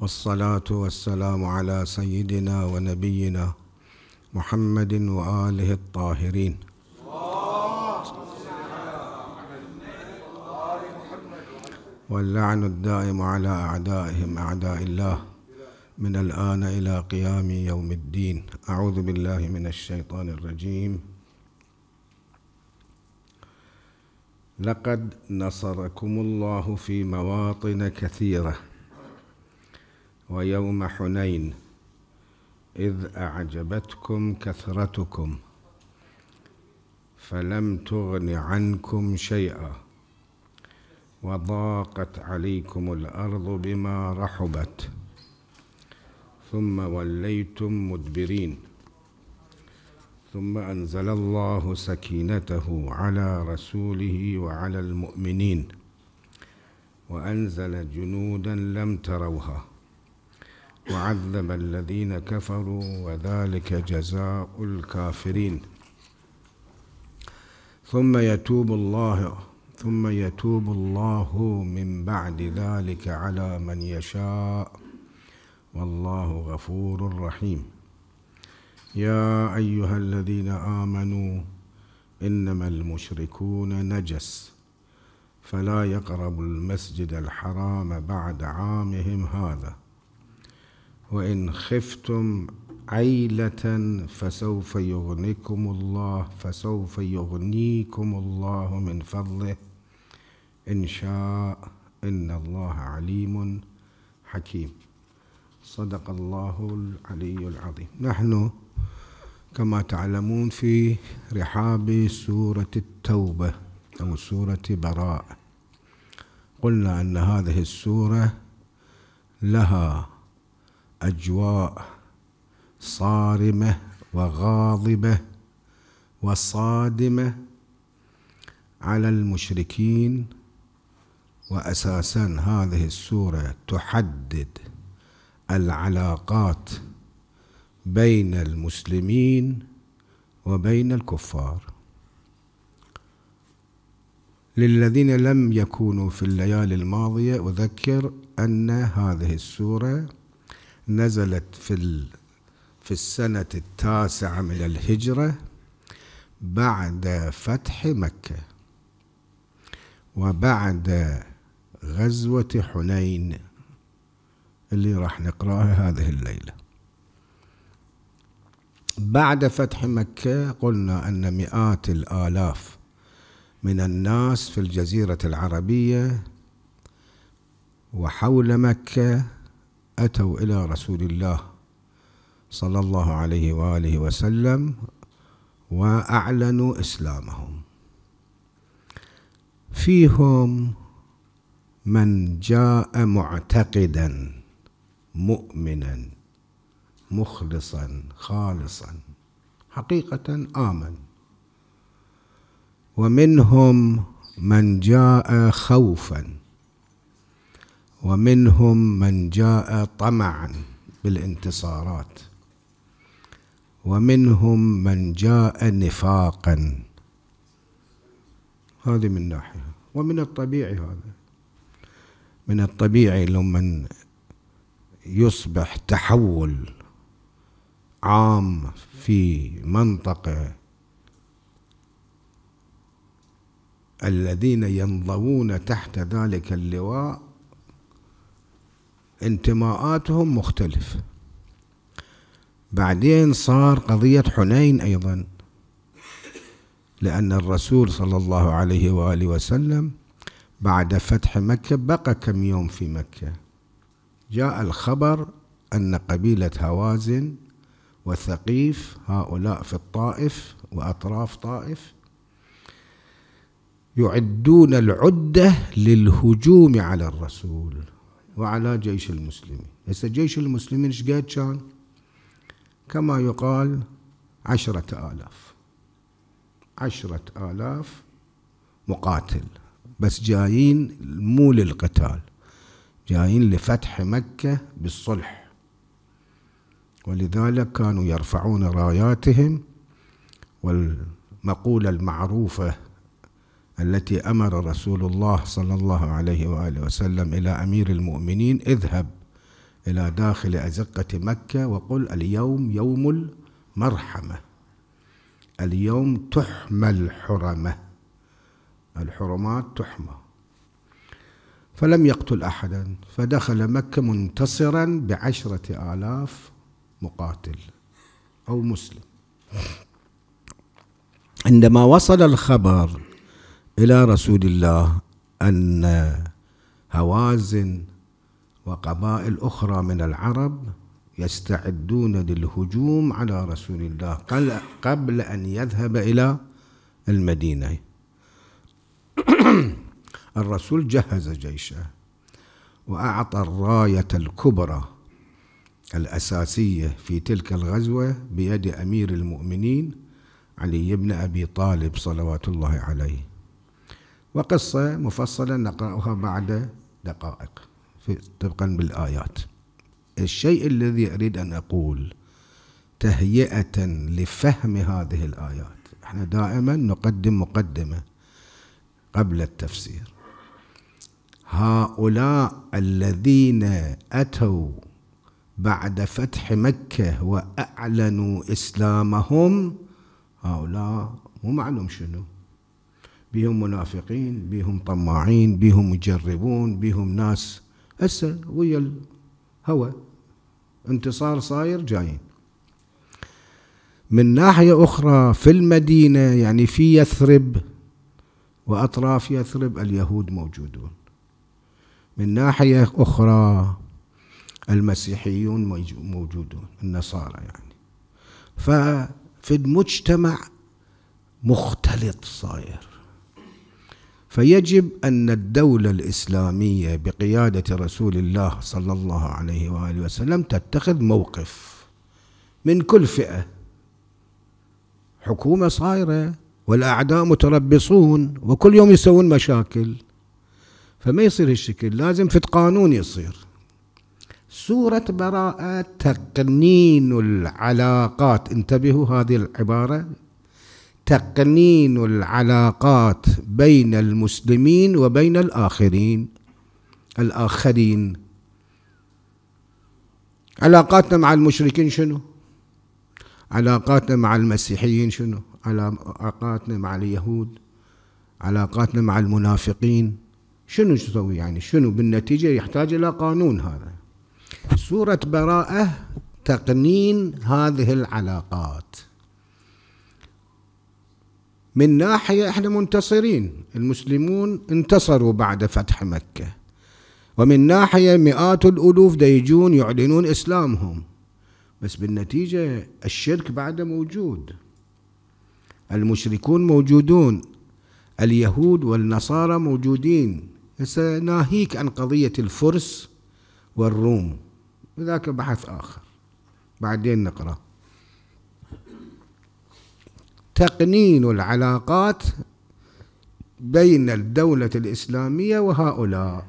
والصلاة والسلام على سيدنا ونبينا محمد وآله الطاهرين واللعن الدائم على أعدائهم أعداء الله من الآن إلى قيام يوم الدين أعوذ بالله من الشيطان الرجيم لقد نصركم الله في مواطن كثيره ويوم حنين إذ أعجبتكم كثرتكم فلم تغن عنكم شيئا وضاقت عليكم الأرض بما رحبت ثم وليتم مدبرين ثم أنزل الله سكينته على رسوله وعلى المؤمنين وأنزل جنودا لم تروها وعذب الذين كفروا وذلك جزاء الكافرين ثم يتوب الله ثم يتوب الله من بعد ذلك على من يشاء والله غفور رحيم يا ايها الذين امنوا انما المشركون نجس فلا يقربوا المسجد الحرام بعد عامهم هذا وإن خفتم عيلة فسوف يغنيكم الله فسوف يغنيكم الله من فضله إن شاء إن الله عليم حكيم صدق الله العلي العظيم نحن كما تعلمون في رحاب سورة التوبة أو سورة براء قلنا أن هذه السورة لها اجواء صارمه وغاضبه وصادمه على المشركين واساسا هذه السوره تحدد العلاقات بين المسلمين وبين الكفار للذين لم يكونوا في الليالي الماضيه اذكر ان هذه السوره نزلت في ال في السنة التاسعة من الهجرة بعد فتح مكة وبعد غزوة حنين اللي راح نقراها هذه الليلة بعد فتح مكة قلنا أن مئات الآلاف من الناس في الجزيرة العربية وحول مكة أتوا إلى رسول الله صلى الله عليه وآله وسلم وأعلنوا إسلامهم فيهم من جاء معتقدا مؤمنا مخلصا خالصا حقيقة آمن ومنهم من جاء خوفا ومنهم من جاء طمعا بالانتصارات ومنهم من جاء نفاقا هذه من ناحية ومن الطبيعي هذا من الطبيعي لمن يصبح تحول عام في منطقة الذين ينضوون تحت ذلك اللواء انتماءاتهم مختلفة بعدين صار قضية حنين أيضا لأن الرسول صلى الله عليه وآله وسلم بعد فتح مكة بقى كم يوم في مكة جاء الخبر أن قبيلة هوازن وثقيف هؤلاء في الطائف وأطراف طائف يعدون العدة للهجوم على الرسول وعلى جيش المسلمين هسه جيش المسلمين ايش قد كان كما يقال عشرة آلاف عشرة آلاف مقاتل بس جايين مو للقتال جايين لفتح مكة بالصلح ولذلك كانوا يرفعون راياتهم والمقولة المعروفة التي أمر رسول الله صلى الله عليه وآله وسلم إلى أمير المؤمنين اذهب إلى داخل أزقة مكة وقل اليوم يوم المرحمة اليوم تحمى الحرمة الحرمات تحمى فلم يقتل أحدا فدخل مكة منتصرا بعشرة آلاف مقاتل أو مسلم عندما وصل الخبر إلى رسول الله أن هوازن وقبائل أخرى من العرب يستعدون للهجوم على رسول الله قبل أن يذهب إلى المدينة الرسول جهز جيشه وأعطى الراية الكبرى الأساسية في تلك الغزوة بيد أمير المؤمنين علي بن أبي طالب صلوات الله عليه وقصة مفصلة نقرأها بعد دقائق طبقا بالآيات الشيء الذي أريد أن أقول تهيئة لفهم هذه الآيات احنا دائما نقدم مقدمة قبل التفسير هؤلاء الذين أتوا بعد فتح مكة وأعلنوا إسلامهم هؤلاء مو معلوم شنو بيهم منافقين بيهم طماعين بيهم مجربون بيهم ناس هسه ويا الهوى انتصار صاير جايين من ناحية أخرى في المدينة يعني في يثرب وأطراف يثرب اليهود موجودون من ناحية أخرى المسيحيون موجودون النصارى يعني ففي المجتمع مختلط صاير فيجب أن الدولة الإسلامية بقيادة رسول الله صلى الله عليه وآله وسلم تتخذ موقف من كل فئة حكومة صايرة والأعداء متربصون وكل يوم يسوون مشاكل فما يصير هالشكل لازم في قانون يصير سورة براءة تقنين العلاقات انتبهوا هذه العبارة تقنين العلاقات بين المسلمين وبين الآخرين الآخرين علاقاتنا مع المشركين شنو علاقاتنا مع المسيحيين شنو علاقاتنا مع اليهود علاقاتنا مع المنافقين شنو تسوي يعني شنو بالنتيجة يحتاج إلى قانون هذا سورة براءة تقنين هذه العلاقات من ناحية احنا منتصرين المسلمون انتصروا بعد فتح مكة ومن ناحية مئات الألوف ديجون يعلنون إسلامهم بس بالنتيجة الشرك بعده موجود المشركون موجودون اليهود والنصارى موجودين سناهيك ناهيك عن قضية الفرس والروم وذاك بحث آخر بعدين نقرأ تقنين العلاقات بين الدولة الإسلامية وهؤلاء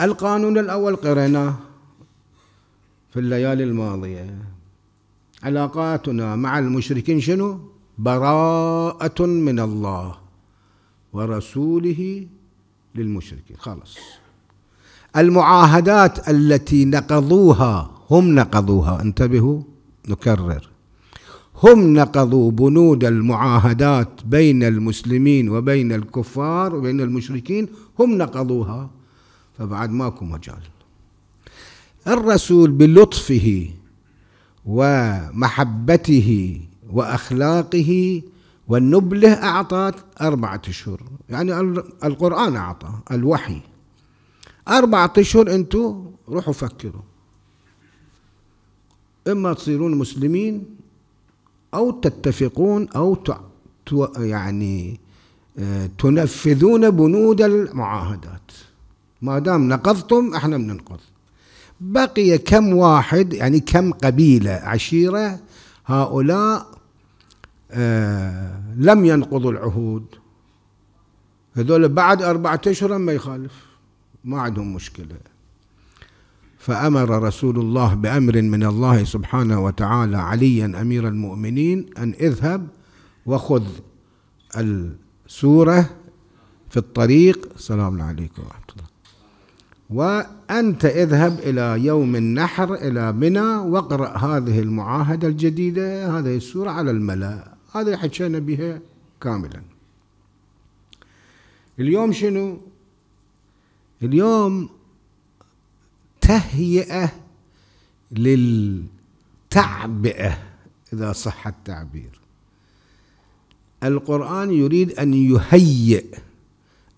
القانون الأول قرنا في الليالي الماضية علاقاتنا مع المشركين شنو؟ براءة من الله ورسوله للمشركين خلاص المعاهدات التي نقضوها هم نقضوها انتبهوا نكرر هم نقضوا بنود المعاهدات بين المسلمين وبين الكفار وبين المشركين هم نقضوها فبعد ماكو مجال الرسول بلطفه ومحبته واخلاقه والنبله اعطى اربعه اشهر يعني القران اعطى الوحي اربعه اشهر انتم روحوا فكروا اما تصيرون مسلمين أو تتفقون أو يعني آه، تنفذون بنود المعاهدات ما دام نقضتم احنا بننقض بقي كم واحد يعني كم قبيلة عشيرة هؤلاء آه، لم ينقضوا العهود هذول بعد أربعة أشهر ما يخالف ما عندهم مشكلة فأمر رسول الله بأمر من الله سبحانه وتعالى عليا أمير المؤمنين أن اذهب وخذ السورة في الطريق سلام عليكم ورحمة الله وأنت اذهب إلى يوم النحر إلى منى واقرأ هذه المعاهدة الجديدة هذه السورة على الملأ هذا حكينا بها كاملا اليوم شنو اليوم تهيئه للتعبئه اذا صح التعبير القران يريد ان يهيئ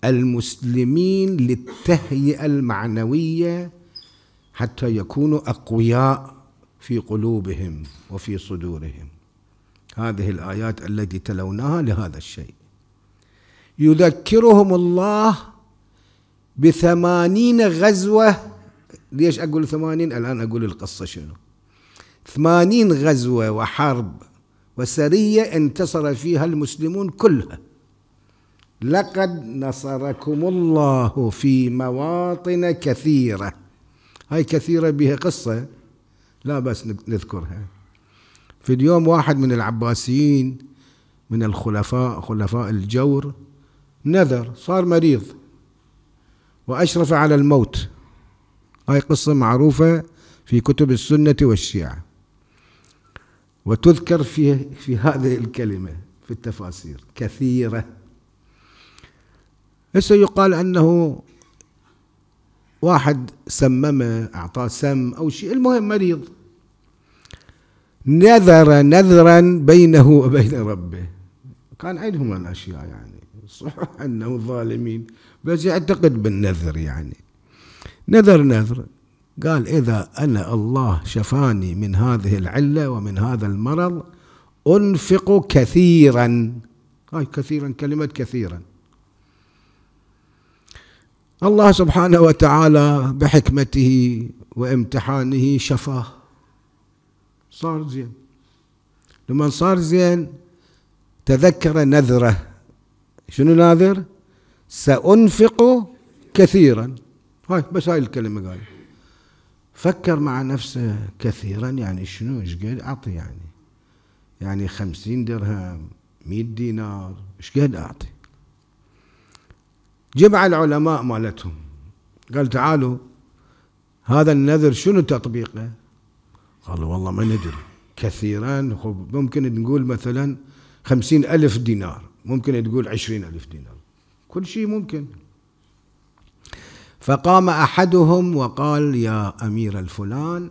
المسلمين للتهيئه المعنويه حتى يكونوا اقوياء في قلوبهم وفي صدورهم هذه الايات التي تلوناها لهذا الشيء يذكرهم الله بثمانين غزوه ليش أقول ثمانين الآن أقول القصة شنو ثمانين غزوة وحرب وسرية انتصر فيها المسلمون كلها لقد نصركم الله في مواطن كثيرة هاي كثيرة بها قصة لا بس نذكرها في اليوم واحد من العباسيين من الخلفاء خلفاء الجور نذر صار مريض وأشرف على الموت هاي قصة معروفة في كتب السنة والشيعة وتذكر في في هذه الكلمة في التفاسير كثيرة هسه يقال أنه واحد سممه أعطاه سم أو شيء المهم مريض نذر نذرا بينه وبين ربه كان عندهم الأشياء يعني صح أنه ظالمين بس يعتقد بالنذر يعني نذر نذر قال إذا أنا الله شفاني من هذه العلة ومن هذا المرض أنفق كثيرا هاي كثيرا كلمة كثيرا الله سبحانه وتعالى بحكمته وامتحانه شفاه صار زين لما صار زين تذكر نذره شنو ناذر سأنفق كثيرا هاي بس هاي الكلمة قال فكر مع نفسه كثيرا يعني شنو ايش قد أعطي يعني يعني خمسين درهم مئة دينار ايش قد أعطي جمع العلماء مالتهم قال تعالوا هذا النذر شنو تطبيقه قالوا والله ما ندري كثيرا ممكن نقول مثلا خمسين ألف دينار ممكن تقول عشرين ألف دينار كل شيء ممكن فقام احدهم وقال يا امير الفلان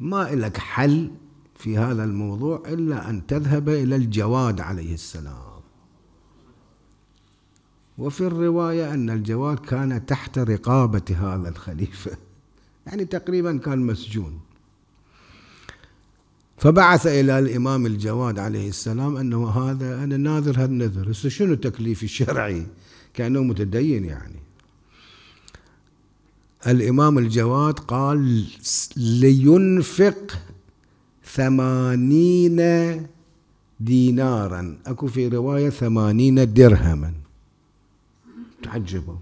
ما لك حل في هذا الموضوع الا ان تذهب الى الجواد عليه السلام وفي الروايه ان الجواد كان تحت رقابه هذا الخليفه يعني تقريبا كان مسجون فبعث الى الامام الجواد عليه السلام انه هذا انا ناذر هالنذر شنو تكليفي الشرعي كانه متدين يعني الإمام الجواد قال لينفق ثمانين دينارا أكو في رواية ثمانين درهما تعجبوا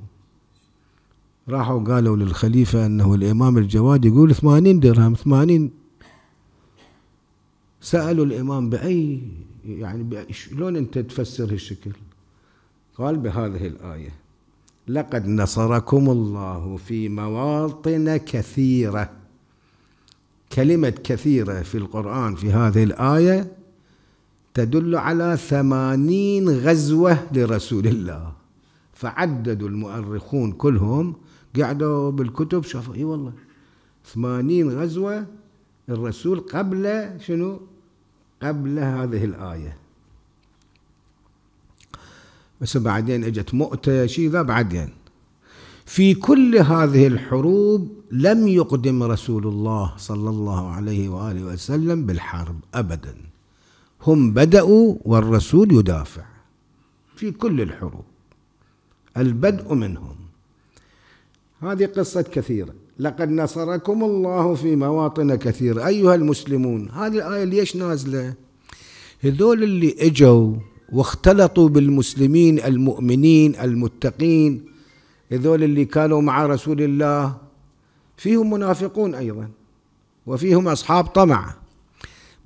راحوا قالوا للخليفة أنه الإمام الجواد يقول ثمانين درهم ثمانين سألوا الإمام بأي يعني بأي شلون أنت تفسر هالشكل قال بهذه الآية لقد نصركم الله في مواطن كثيرة كلمة كثيرة في القرآن في هذه الآية تدل على ثمانين غزوة لرسول الله فعددوا المؤرخون كلهم قعدوا بالكتب شافوا اي والله ثمانين غزوة الرسول قبل شنو قبل هذه الآية بس بعدين اجت مؤتة شيء ذا بعدين في كل هذه الحروب لم يقدم رسول الله صلى الله عليه وآله وسلم بالحرب أبدا هم بدأوا والرسول يدافع في كل الحروب البدء منهم هذه قصة كثيرة لقد نصركم الله في مواطن كثيرة أيها المسلمون هذه الآية ليش نازلة هذول اللي اجوا واختلطوا بالمسلمين المؤمنين المتقين هذول اللي كانوا مع رسول الله فيهم منافقون ايضا وفيهم اصحاب طمع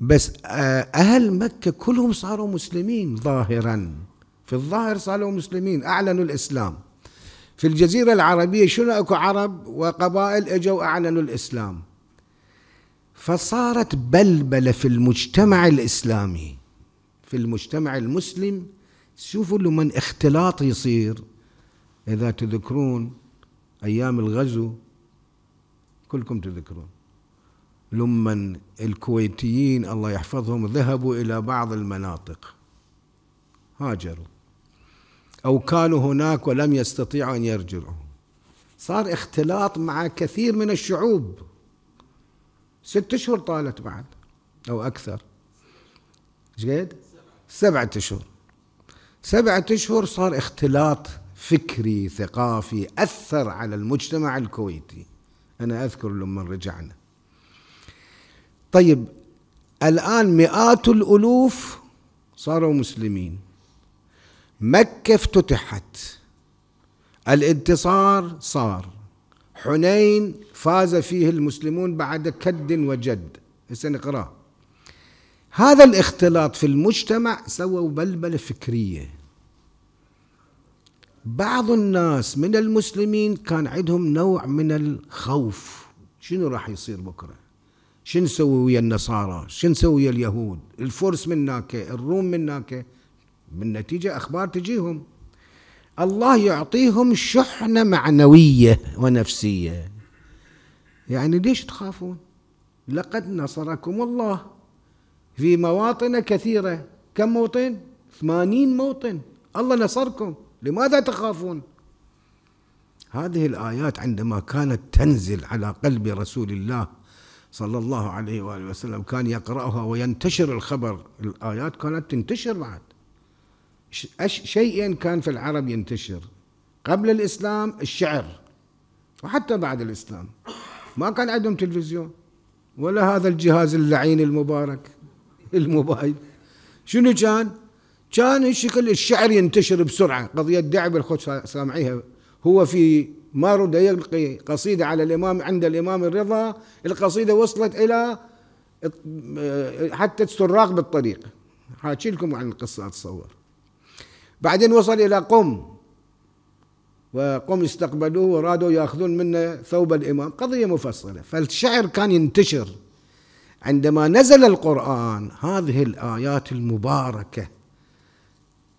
بس آه، اهل مكه كلهم صاروا مسلمين ظاهرا في الظاهر صاروا مسلمين اعلنوا الاسلام في الجزيره العربيه شنو اكو عرب وقبائل اجوا اعلنوا الاسلام فصارت بلبله في المجتمع الاسلامي في المجتمع المسلم شوفوا لما اختلاط يصير إذا تذكرون أيام الغزو كلكم تذكرون لما الكويتيين الله يحفظهم ذهبوا إلى بعض المناطق هاجروا أو كانوا هناك ولم يستطيعوا أن يرجعوا صار اختلاط مع كثير من الشعوب ست أشهر طالت بعد أو أكثر جيد سبعة أشهر سبعة أشهر صار اختلاط فكري ثقافي أثر على المجتمع الكويتي أنا أذكر لما رجعنا طيب الآن مئات الألوف صاروا مسلمين مكة افتتحت الانتصار صار حنين فاز فيه المسلمون بعد كد وجد هسه نقرأ هذا الاختلاط في المجتمع سوى بلبلة فكرية بعض الناس من المسلمين كان عندهم نوع من الخوف شنو راح يصير بكرة شنو نسوي ويا النصارى شنو نسوي ويا اليهود الفرس من هناك الروم من هناك بالنتيجة أخبار تجيهم الله يعطيهم شحنة معنوية ونفسية يعني ليش تخافون لقد نصركم الله في مواطن كثيرة كم موطن؟ ثمانين موطن الله نصركم لماذا تخافون؟ هذه الآيات عندما كانت تنزل على قلب رسول الله صلى الله عليه وآله وسلم كان يقرأها وينتشر الخبر الآيات كانت تنتشر بعد شيئا كان في العرب ينتشر قبل الإسلام الشعر وحتى بعد الإسلام ما كان عندهم تلفزيون ولا هذا الجهاز اللعين المبارك الموبايل شنو كان؟ كان الشكل الشعر ينتشر بسرعه قضيه دعب الخوش سامعيها هو في ما رد يلقي قصيده على الامام عند الامام الرضا القصيده وصلت الى آه، حتى السراق بالطريق حاكي لكم عن القصه اتصور بعدين وصل الى قم وقم استقبلوه ورادوا ياخذون منه ثوب الامام قضيه مفصله فالشعر كان ينتشر عندما نزل القرآن هذه الآيات المباركة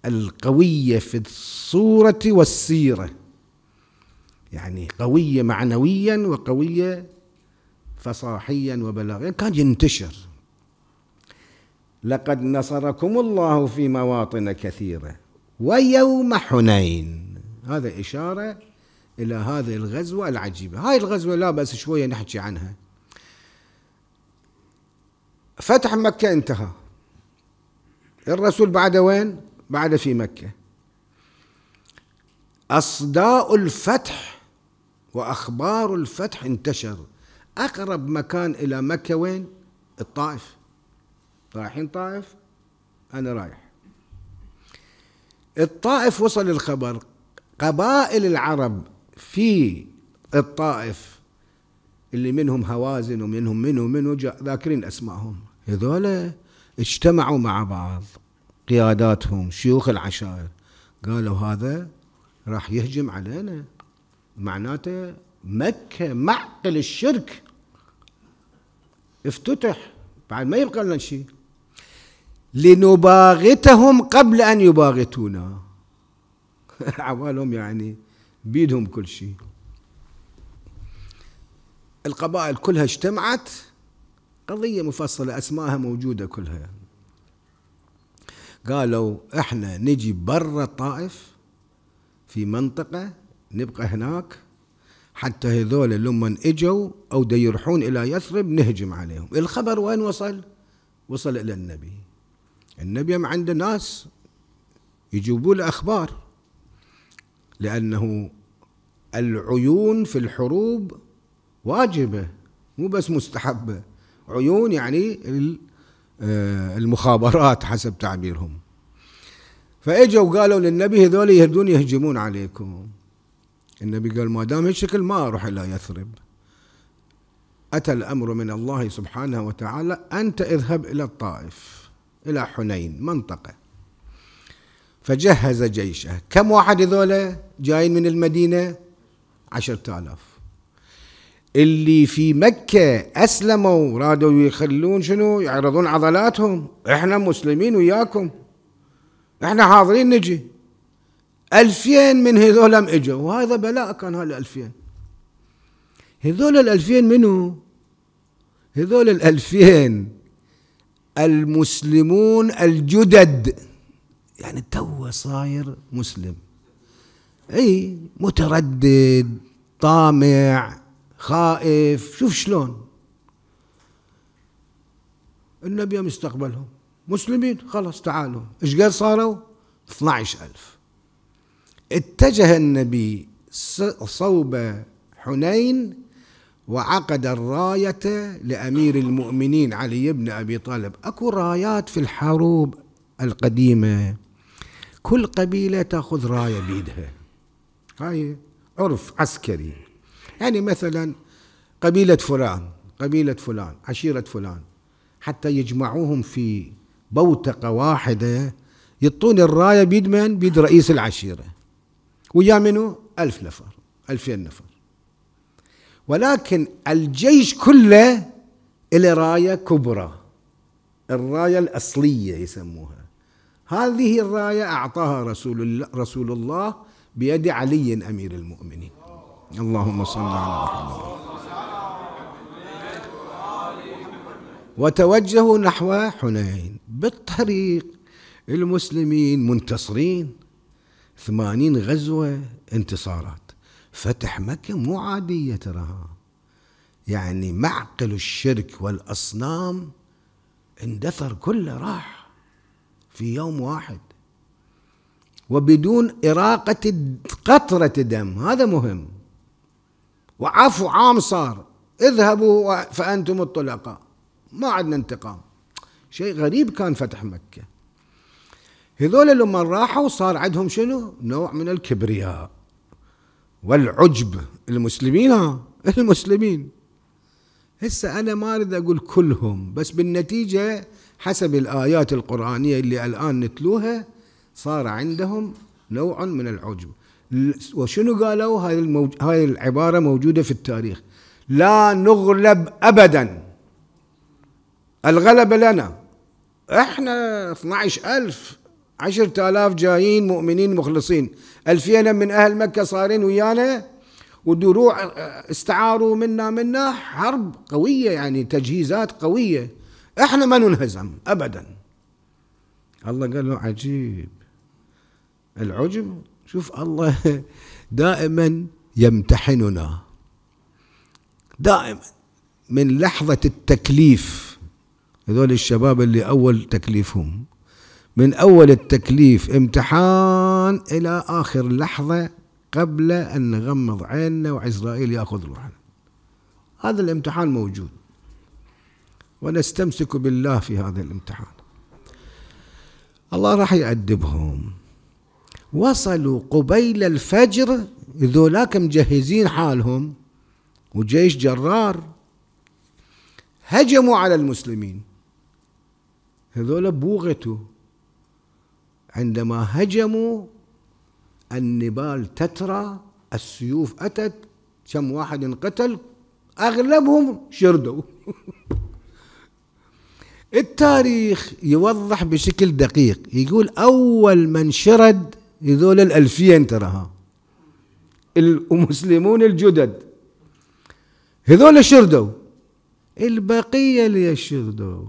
القوية في الصورة والسيرة يعني قوية معنويا وقوية فصاحيا وبلاغيا كان ينتشر لقد نصركم الله في مواطن كثيرة ويوم حنين هذا إشارة إلى هذه الغزوة العجيبة هاي الغزوة لا بأس شوية نحكي عنها فتح مكة انتهى الرسول بعد وين بعد في مكة أصداء الفتح وأخبار الفتح انتشر أقرب مكان إلى مكة وين الطائف رايحين طائف أنا رايح الطائف وصل الخبر قبائل العرب في الطائف اللي منهم هوازن ومنهم منه منه ذاكرين أسمائهم هذول اجتمعوا مع بعض قياداتهم شيوخ العشائر قالوا هذا راح يهجم علينا معناته مكة معقل الشرك افتتح بعد ما يبقى لنا شيء لنباغتهم قبل أن يباغتونا عوالهم يعني بيدهم كل شيء القبائل كلها اجتمعت قضية مفصلة أسمائها موجودة كلها قالوا احنا نجي برا الطائف في منطقة نبقى هناك حتى هذول لما اجوا او يروحون الى يثرب نهجم عليهم الخبر وين وصل وصل الى النبي النبي ما عنده ناس يجيبوا له اخبار لانه العيون في الحروب واجبة مو بس مستحبة عيون يعني آه، المخابرات حسب تعبيرهم فاجوا وقالوا للنبي هذول يهدون يهجمون عليكم النبي قال ما دام هالشكل ما اروح الى يثرب اتى الامر من الله سبحانه وتعالى انت اذهب الى الطائف الى حنين منطقه فجهز جيشه كم واحد هذول جايين من المدينه عشرة آلاف اللي في مكة أسلموا رادوا يخلون شنو يعرضون عضلاتهم إحنا مسلمين وياكم إحنا حاضرين نجي ألفين من هذول إجوا وهذا بلاء كان هالألفين هذول الألفين منو هذول الألفين المسلمون الجدد يعني تو صاير مسلم اي متردد طامع خائف شوف شلون النبي يوم استقبلهم مسلمين خلاص تعالوا ايش قال صاروا 12000 اتجه النبي صوب حنين وعقد الراية لأمير المؤمنين علي بن أبي طالب أكو رايات في الحروب القديمة كل قبيلة تأخذ راية بيدها هاي عرف عسكري يعني مثلا قبيلة فلان قبيلة فلان عشيرة فلان حتى يجمعوهم في بوتقة واحدة يطون الراية بيد من؟ بيد رئيس العشيرة ويا منو؟ ألف نفر ألفين نفر ولكن الجيش كله إلى راية كبرى الراية الأصلية يسموها هذه الراية أعطاها رسول الله, رسول الله بيد علي أمير المؤمنين اللهم صل على محمد وتوجهوا نحو حنين بالطريق المسلمين منتصرين ثمانين غزوة انتصارات فتح مكة مو عادية تراها يعني معقل الشرك والأصنام اندثر كله راح في يوم واحد وبدون إراقة قطرة دم هذا مهم وعفو عام صار اذهبوا فأنتم الطلقاء ما عندنا انتقام شيء غريب كان فتح مكة هذول لما راحوا صار عندهم شنو نوع من الكبرياء والعجب المسلمين ها المسلمين هسه أنا ما أريد أقول كلهم بس بالنتيجة حسب الآيات القرآنية اللي الآن نتلوها صار عندهم نوع من العجب وشنو قالوا هاي الموج... هاي العباره موجوده في التاريخ لا نغلب ابدا الغلبه لنا احنا 12000 10000 جايين مؤمنين مخلصين 2000 من اهل مكه صارين ويانا ودروع استعاروا منا منا حرب قويه يعني تجهيزات قويه احنا ما ننهزم ابدا الله قال له عجيب العجب شوف الله دائما يمتحننا دائما من لحظة التكليف هذول الشباب اللي أول تكليفهم من أول التكليف امتحان إلى آخر لحظة قبل أن نغمض عيننا وعزرائيل يأخذ روحنا هذا الامتحان موجود ونستمسك بالله في هذا الامتحان الله راح يأدبهم وصلوا قبيل الفجر ذولاك مجهزين حالهم وجيش جرار هجموا على المسلمين هذول بوغتوا عندما هجموا النبال تترى السيوف أتت كم واحد انقتل أغلبهم شردوا التاريخ يوضح بشكل دقيق يقول أول من شرد هذول الألفين تراها المسلمون الجدد هذول شردوا البقية اللي شردوا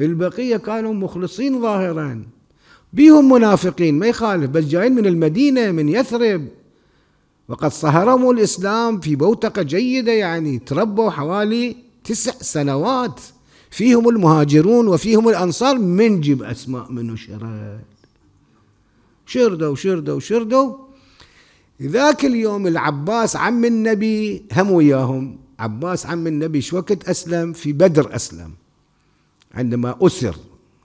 البقية كانوا مخلصين ظاهرا بيهم منافقين ما يخالف بس جايين من المدينة من يثرب وقد صهرموا الإسلام في بوتقة جيدة يعني تربوا حوالي تسع سنوات فيهم المهاجرون وفيهم الأنصار من جيب أسماء من شرد شردوا شردوا شردوا ذاك اليوم العباس عم النبي هم وياهم عباس عم النبي شو وقت أسلم في بدر أسلم عندما أسر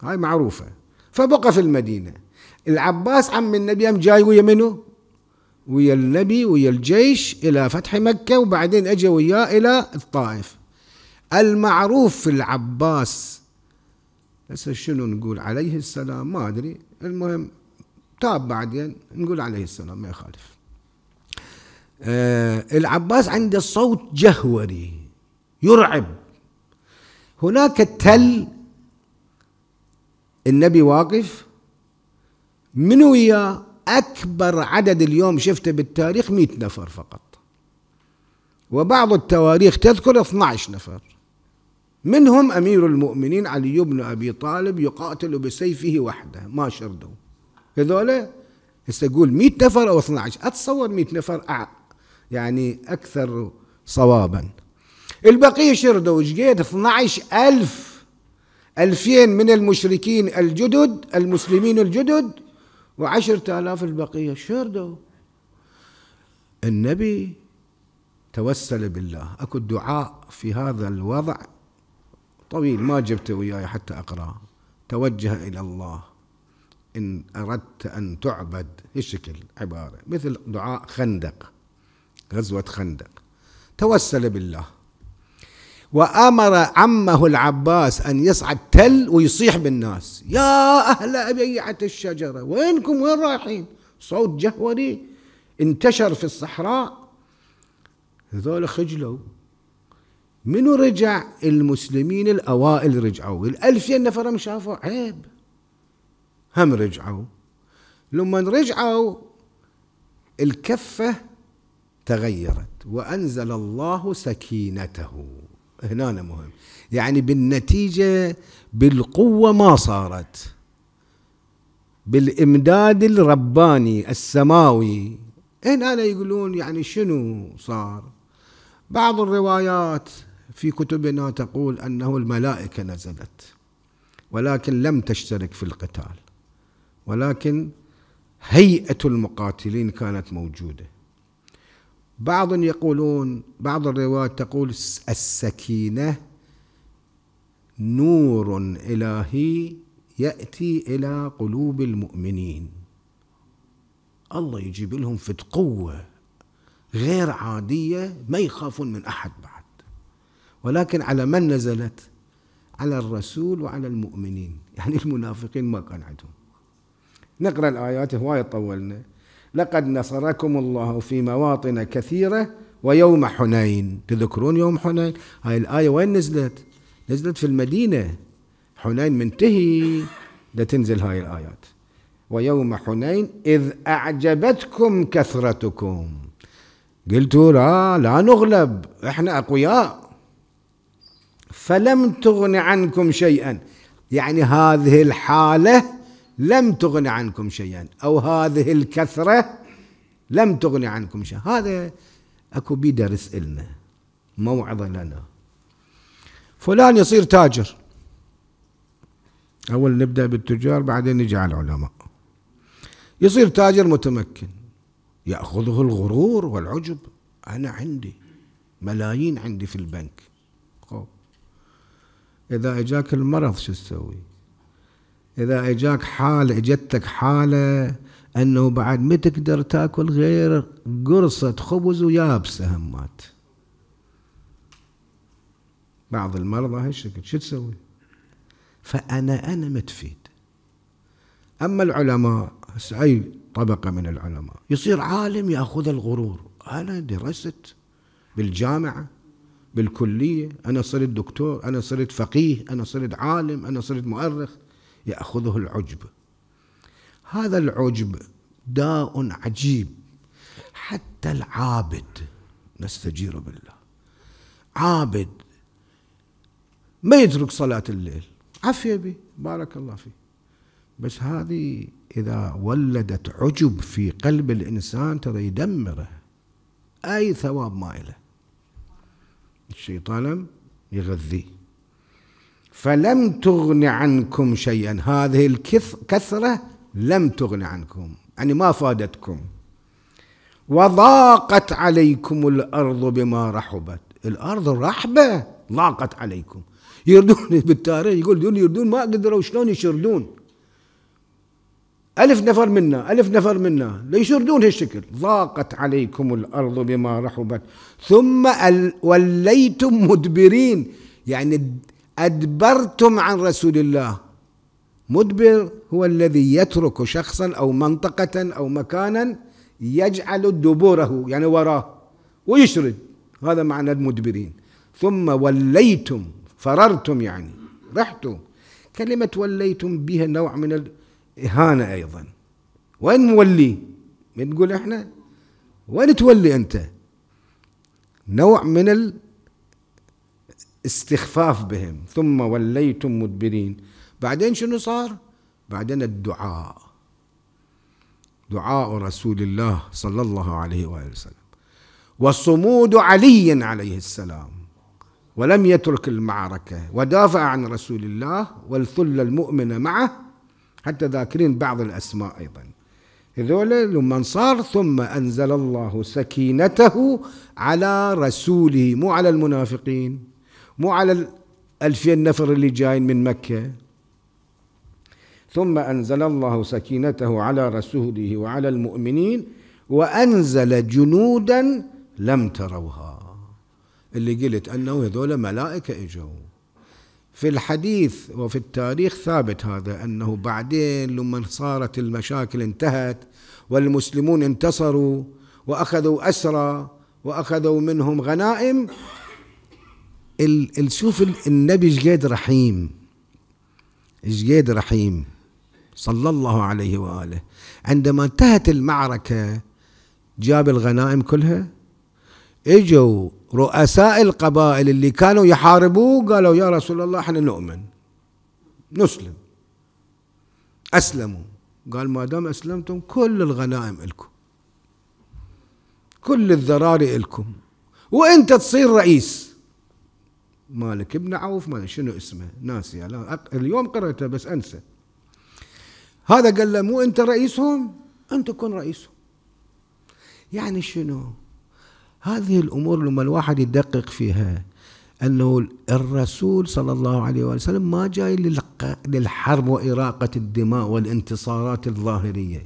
هاي معروفة فبقى في المدينة العباس عم النبي هم جاي ويا منه ويا النبي ويا الجيش إلى فتح مكة وبعدين أجى وياه إلى الطائف المعروف في العباس هسه شنو نقول عليه السلام ما أدري المهم تاب طيب بعدين نقول عليه السلام ما يخالف آه العباس عنده صوت جهوري يرعب هناك تل النبي واقف من وياه أكبر عدد اليوم شفته بالتاريخ 100 نفر فقط وبعض التواريخ تذكر 12 نفر منهم أمير المؤمنين علي بن أبي طالب يقاتل بسيفه وحده ما شردوا هذولا هسه قول 100 نفر او 12 اتصور 100 نفر يعني اكثر صوابا البقيه شردوا قد 12000 2000 من المشركين الجدد المسلمين الجدد و10000 البقيه شردوا النبي توسل بالله اكو الدعاء في هذا الوضع طويل ما جبته وياي حتى اقراه توجه الى الله إن أردت أن تعبد هالشكل عبارة مثل دعاء خندق غزوة خندق توسل بالله وأمر عمه العباس أن يصعد تل ويصيح بالناس يا أهل أبيعة الشجرة وينكم وين رايحين صوت جهوري انتشر في الصحراء هذول خجلوا منو رجع المسلمين الأوائل رجعوا الألفين نفر شافوا عيب هم رجعوا لما رجعوا الكفة تغيرت وأنزل الله سكينته هنا مهم يعني بالنتيجة بالقوة ما صارت بالإمداد الرباني السماوي هنا يقولون يعني شنو صار بعض الروايات في كتبنا تقول أنه الملائكة نزلت ولكن لم تشترك في القتال ولكن هيئة المقاتلين كانت موجودة بعض يقولون بعض الروايات تقول السكينة نور إلهي يأتي إلى قلوب المؤمنين الله يجيب لهم فت قوة غير عادية ما يخافون من أحد بعد ولكن على من نزلت على الرسول وعلى المؤمنين يعني المنافقين ما كان عندهم نقرأ الآيات هواية طولنا لقد نصركم الله في مواطن كثيرة ويوم حنين تذكرون يوم حنين هاي الآية وين نزلت نزلت في المدينة حنين منتهي ده تنزل هاي الآيات ويوم حنين إذ أعجبتكم كثرتكم قلتوا لا لا نغلب احنا أقوياء فلم تغن عنكم شيئا يعني هذه الحاله لم تغن عنكم شيئا أو هذه الكثرة لم تغن عنكم شيئا هذا أكو بي درس إلنا موعظة لنا فلان يصير تاجر أول نبدأ بالتجار بعدين نجي على العلماء يصير تاجر متمكن يأخذه الغرور والعجب أنا عندي ملايين عندي في البنك إذا أجاك المرض شو تسوي؟ إذا إجاك حال إجتك حالة أنه بعد ما تقدر تاكل غير قرصة خبز ويابسة همات بعض المرضى هالشكل شو تسوي فأنا أنا متفيد أما العلماء أي طبقة من العلماء يصير عالم يأخذ الغرور أنا درست بالجامعة بالكلية أنا صرت دكتور أنا صرت فقيه أنا صرت عالم أنا صرت مؤرخ يأخذه العجب هذا العجب داء عجيب حتى العابد نستجير بالله عابد ما يترك صلاة الليل عفية به بارك الله فيه بس هذه إذا ولدت عجب في قلب الإنسان ترى يدمره أي ثواب ما إله الشيطان يغذيه فلم تغن عنكم شيئا هذه الكثرة لم تغن عنكم يعني ما فادتكم وضاقت عليكم الأرض بما رحبت الأرض رحبة ضاقت عليكم يردون بالتاريخ يقول دول يردون ما قدروا شلون يشردون ألف نفر منا ألف نفر منا ليشردون هالشكل ضاقت عليكم الأرض بما رحبت ثم وليتم مدبرين يعني أدبرتم عن رسول الله مدبر هو الذي يترك شخصا أو منطقة أو مكانا يجعل دبوره يعني وراه ويشرد هذا معنى المدبرين ثم وليتم فررتم يعني رحتوا كلمة وليتم بها نوع من الإهانة أيضا وين مولي نقول احنا وين تولي أنت نوع من استخفاف بهم ثم وليتم مدبرين بعدين شنو صار بعدين الدعاء دعاء رسول الله صلى الله عليه وآله وسلم وصمود علي عليه السلام ولم يترك المعركة ودافع عن رسول الله والثلة المؤمنة معه حتى ذاكرين بعض الأسماء أيضا هذول لما صار ثم أنزل الله سكينته على رسوله مو على المنافقين مو على الألفين نفر اللي جايين من مكة ثم أنزل الله سكينته على رسوله وعلى المؤمنين وأنزل جنودا لم تروها اللي قلت أنه هذول ملائكة إجوا في الحديث وفي التاريخ ثابت هذا أنه بعدين لما صارت المشاكل انتهت والمسلمون انتصروا وأخذوا أسرى وأخذوا منهم غنائم شوف النبي جاد رحيم جاد رحيم صلى الله عليه وآله عندما انتهت المعركة جاب الغنائم كلها اجوا رؤساء القبائل اللي كانوا يحاربوه قالوا يا رسول الله احنا نؤمن نسلم اسلموا قال ما دام اسلمتم كل الغنائم لكم كل الذراري لكم وانت تصير رئيس مالك ابن عوف ما شنو اسمه ناسي اليوم قرأته بس أنسى هذا قال له مو أنت رئيسهم أنت كن رئيسهم يعني شنو هذه الأمور لما الواحد يدقق فيها أنه الرسول صلى الله عليه وسلم ما جاي للحرب وإراقة الدماء والانتصارات الظاهرية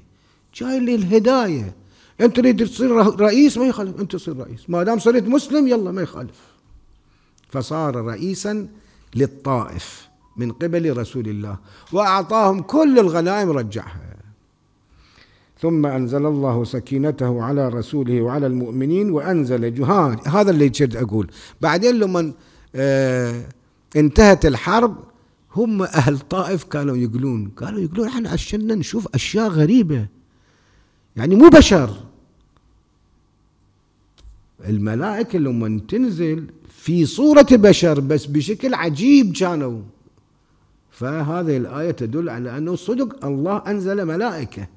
جاي للهداية أنت تريد تصير رئيس ما يخالف أنت تصير رئيس ما دام صرت مسلم يلا ما يخالف فصار رئيسا للطائف من قبل رسول الله واعطاهم كل الغنائم رجعها ثم انزل الله سكينته على رسوله وعلى المؤمنين وانزل جهاد هذا اللي كنت اقول بعدين لما آه، انتهت الحرب هم اهل طائف كانوا يقولون كانوا يقولون احنا عشنا نشوف اشياء غريبه يعني مو بشر الملائكة لما تنزل في صورة بشر بس بشكل عجيب كانوا فهذه الآية تدل على أنه صدق الله أنزل ملائكة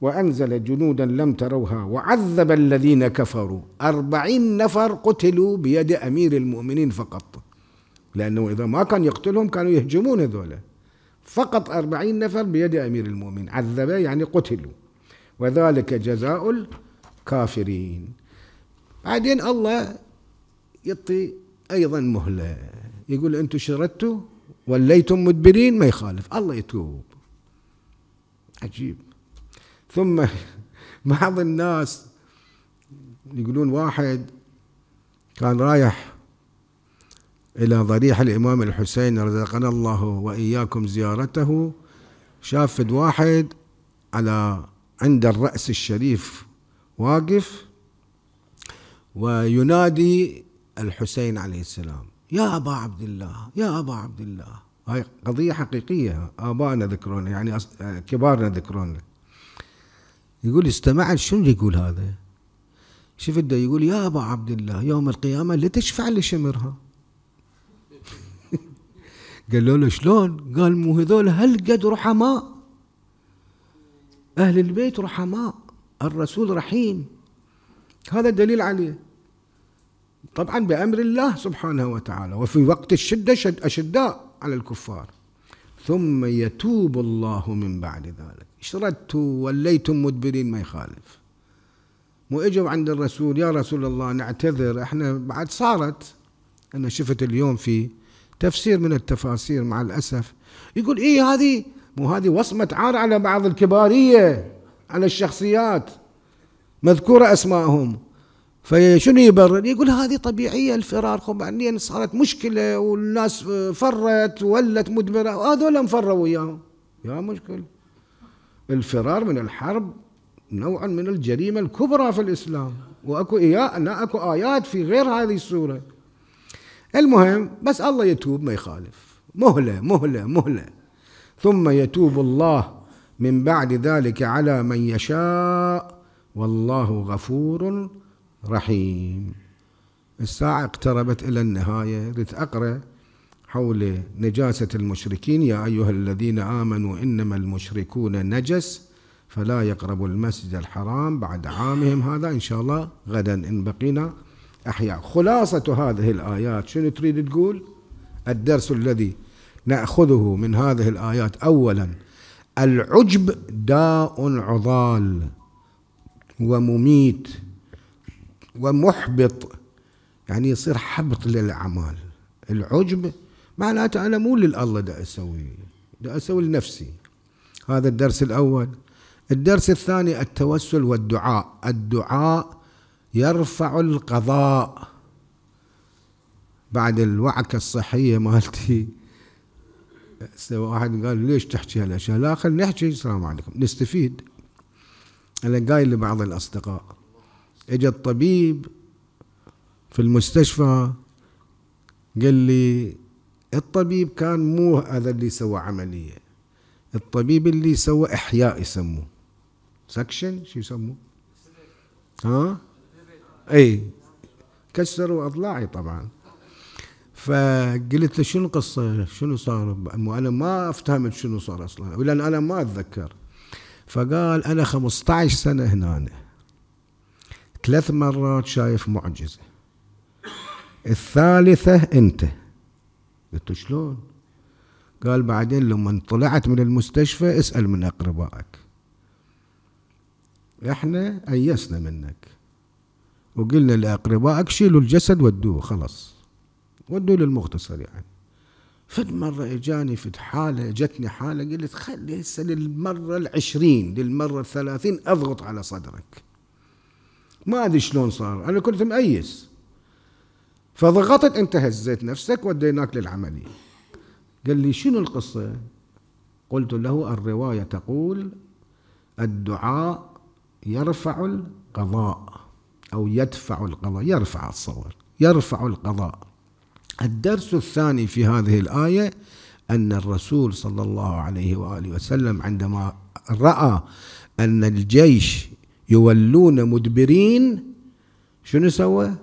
وأنزل جنودا لم تروها وعذب الذين كفروا أربعين نفر قتلوا بيد أمير المؤمنين فقط لأنه إذا ما كان يقتلهم كانوا يهجمون ذولا فقط أربعين نفر بيد أمير المؤمنين عذب يعني قتلوا وذلك جزاء الكافرين بعدين الله يعطي ايضا مهله يقول انتم شردتوا وليتم مدبرين ما يخالف الله يتوب عجيب ثم بعض الناس يقولون واحد كان رايح إلى ضريح الإمام الحسين رزقنا الله وإياكم زيارته شاف واحد على عند الرأس الشريف واقف وينادي الحسين عليه السلام يا أبا عبد الله يا أبا عبد الله هاي قضية حقيقية آبائنا ذكرونا يعني كبارنا ذكرونا يقول استمع شنو يقول هذا شوف بده يقول يا أبا عبد الله يوم القيامة لا تشفع لشمرها قالوا له شلون قال مو هذول هالقد رحماء أهل البيت رحماء الرسول رحيم هذا دليل عليه طبعا بأمر الله سبحانه وتعالى وفي وقت الشدة شد أشداء على الكفار ثم يتوب الله من بعد ذلك اشردتوا وليتم مدبرين ما يخالف مو اجوا عند الرسول يا رسول الله نعتذر احنا بعد صارت انا شفت اليوم في تفسير من التفاسير مع الاسف يقول ايه هذه مو هذه وصمه عار على بعض الكباريه على الشخصيات مذكورة أسمائهم فشنو يبرر يقول هذه طبيعية الفرار بعدين يعني صارت مشكلة والناس فرت ولت مدمرة وهذول انفروا وياهم يا مشكلة الفرار من الحرب نوع من الجريمة الكبرى في الإسلام وأكو أنا أكو آيات في غير هذه السورة المهم بس الله يتوب ما يخالف مهلة مهلة مهلة ثم يتوب الله من بعد ذلك على من يشاء والله غفور رحيم الساعة اقتربت إلى النهاية لتأقرأ أقرأ حول نجاسة المشركين يا أيها الذين آمنوا إنما المشركون نجس فلا يقربوا المسجد الحرام بعد عامهم هذا إن شاء الله غدا إن بقينا أحياء خلاصة هذه الآيات شنو تريد تقول الدرس الذي نأخذه من هذه الآيات أولا العجب داء عضال ومميت ومحبط يعني يصير حبط للأعمال العجب معناته أنا مو لله دا أسوي دا أسوي لنفسي هذا الدرس الأول الدرس الثاني التوسل والدعاء الدعاء يرفع القضاء بعد الوعكة الصحية مالتي واحد قال ليش تحكي هالاشياء؟ لا خلينا نحكي السلام عليكم نستفيد أنا قايل لبعض الأصدقاء اجى الطبيب في المستشفى قال لي الطبيب كان مو هذا اللي سوى عملية الطبيب اللي سوى إحياء يسموه سكشن شو يسموه ها اي كسروا اضلاعي طبعا فقلت له شنو القصه شنو صار انا ما افتهمت شنو صار اصلا ولا انا ما اتذكر فقال أنا 15 سنة هنا ثلاث مرات شايف معجزة الثالثة أنت قلت له شلون قال بعدين لما طلعت من المستشفى اسأل من أقربائك احنا أيسنا منك وقلنا لأقربائك شيلوا الجسد ودوه خلاص ودوه للمختصر يعني مرة إجاني في حالة جتني حالة قلت خلي هسه للمرة العشرين للمرة الثلاثين أضغط على صدرك ما أدري شلون صار أنا كنت مأيس فضغطت أنت هزيت نفسك وديناك للعملية قال لي شنو القصة قلت له الرواية تقول الدعاء يرفع القضاء أو يدفع القضاء يرفع الصور يرفع القضاء الدرس الثاني في هذه الآية أن الرسول صلى الله عليه وآله وسلم عندما رأى أن الجيش يولون مدبرين شنو سوى؟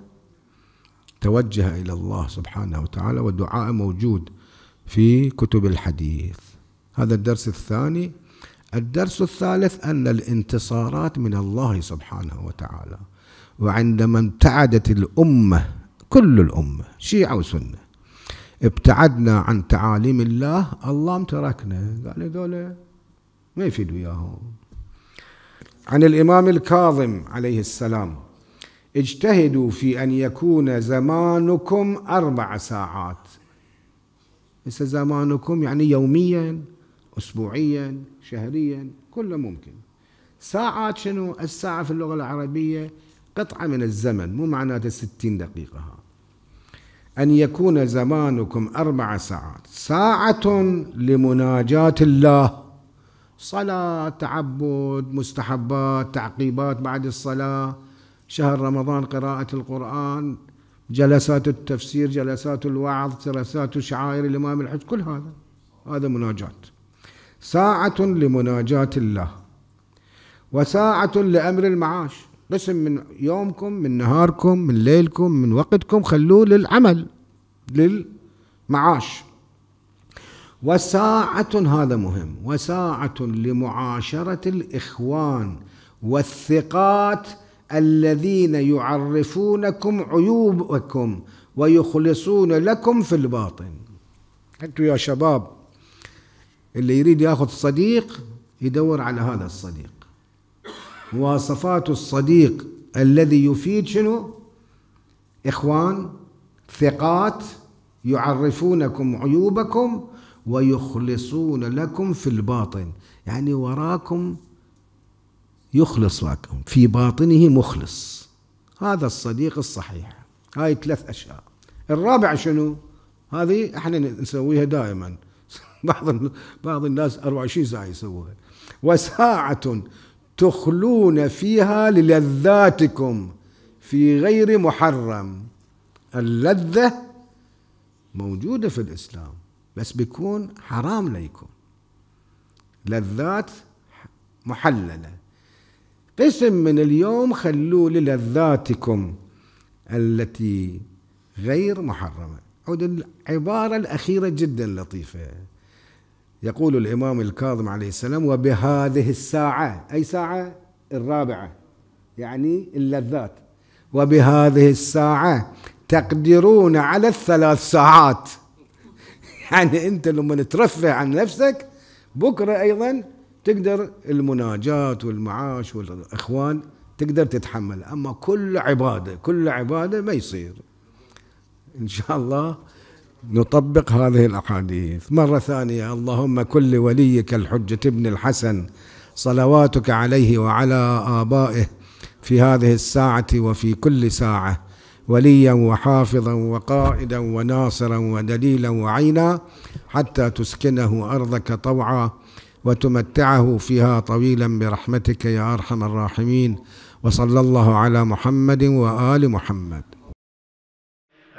توجه إلى الله سبحانه وتعالى والدعاء موجود في كتب الحديث هذا الدرس الثاني الدرس الثالث أن الانتصارات من الله سبحانه وتعالى وعندما ابتعدت الأمة كل الأمة شيعة وسنة ابتعدنا عن تعاليم الله الله متركنا قال هذول ما يفيد وياهم عن الإمام الكاظم عليه السلام اجتهدوا في أن يكون زمانكم أربع ساعات ليس زمانكم يعني يوميا أسبوعيا شهريا كله ممكن ساعات شنو الساعة في اللغة العربية قطعة من الزمن مو معناته 60 دقيقة ها. أن يكون زمانكم أربع ساعات ساعة لمناجاة الله صلاة تعبد مستحبات تعقيبات بعد الصلاة شهر رمضان قراءة القرآن جلسات التفسير جلسات الوعظ جلسات شعائر الإمام الحج كل هذا هذا مناجاة ساعة لمناجاة الله وساعة لأمر المعاش قسم من يومكم من نهاركم من ليلكم من وقتكم خلوه للعمل للمعاش وساعة هذا مهم وساعة لمعاشرة الإخوان والثقات الذين يعرفونكم عيوبكم ويخلصون لكم في الباطن أنتم يا شباب اللي يريد ياخذ صديق يدور على هذا الصديق مواصفات الصديق الذي يفيد شنو إخوان ثقات يعرفونكم عيوبكم ويخلصون لكم في الباطن يعني وراكم يخلص لكم في باطنه مخلص هذا الصديق الصحيح هاي ثلاث أشياء الرابع شنو هذه احنا نسويها دائما بعض بعض الناس 24 ساعه يسووها وساعه تخلون فيها للذاتكم في غير محرم اللذة موجودة في الإسلام بس بيكون حرام ليكم لذات محللة قسم من اليوم خلوا للذاتكم التي غير محرمة عود العبارة الأخيرة جدا لطيفة يقول الإمام الكاظم عليه السلام وبهذه الساعة أي ساعة الرابعة يعني اللذات وبهذه الساعة تقدرون على الثلاث ساعات يعني أنت لما ترفه عن نفسك بكرة أيضا تقدر المناجاة والمعاش والإخوان تقدر تتحمل أما كل عبادة كل عبادة ما يصير إن شاء الله نطبق هذه الأحاديث مرة ثانية اللهم كل وليك الحجة ابن الحسن صلواتك عليه وعلى آبائه في هذه الساعة وفي كل ساعة وليا وحافظا وقائدا وناصرا ودليلا وعينا حتى تسكنه أرضك طوعا وتمتعه فيها طويلا برحمتك يا أرحم الراحمين وصلى الله على محمد وآل محمد